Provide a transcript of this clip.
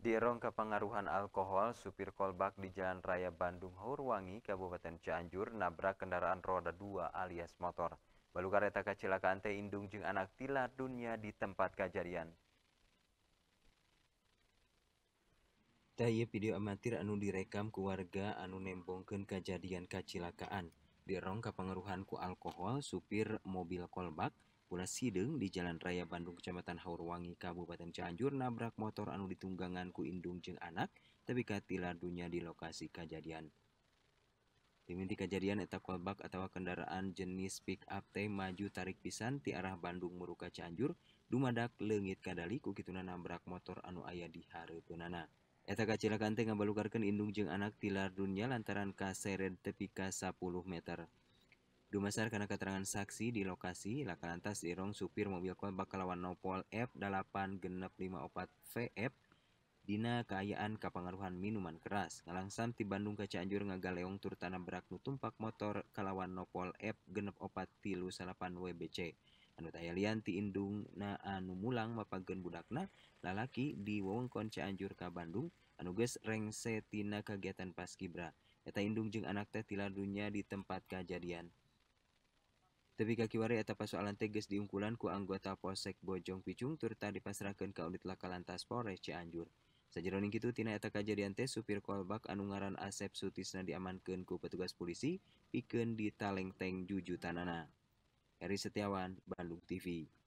Di erong kepengaruhan alkohol, supir kolbak di Jalan Raya Bandung Hurwangi, Kabupaten Cianjur, nabrak kendaraan roda 2 alias motor. Balu kereta kecelakaan teh indung jeung anak tilar dunia di tempat kejadian. Taya video amatir anu direkam keluarga anu nembongken kejadian kecelakaan. Di erong kepengaruhan ku alkohol, supir mobil kolbak Sideng di Jalan Raya Bandung Kecamatan Haurwangi Kabupaten Canjur nabrak motor anu ditunggangan ku Indungjeng anakak tepika tilar dunya di lokasi kejadian diminti kejadian Etetawabbak atau kendaraan jenis Pi Upte maju Tarik pisan ti arah Bandung Meruka Canjur Dumadak lenggit Kadali kukitunan Namrak motor anu ayah di Har Penana Etak Ciakante ngambalukarkan Indungjeng anakak tilar Dunya lantaran kaset tepika 10 meter. masyarakat Katangan saksi di lokasi lakaantas Irong supir mobilbakalawan nopol F 8 genp 54 VF Dina keayaan kapgarruhan minuman keras sam di Bandung ke Canjur ngagal leong turtanam beraknutumpak motor kalawan nopol F genp opat tilu salapan WBC ada taytindung nah Anu Mulang Bapak genbudakna lalaki di wongkon Canianjur ka Bandung anugesrengsettina kegiatan passkibratandungjung anak teh tidunya di tempat kejadian di Tapi kaki wari eta tegas teges diungkulan ku anggota Polsek Bojong Picung turta dipasrahkan ke unit laka lantas Polres Cianjur. Sajeroning itu tina eta kajadian teh supir kolbak anungaran Asep Sutisna diamankan ku petugas polisi pikeun di Talengteng tanana. Heri Setiawan, Bandung TV.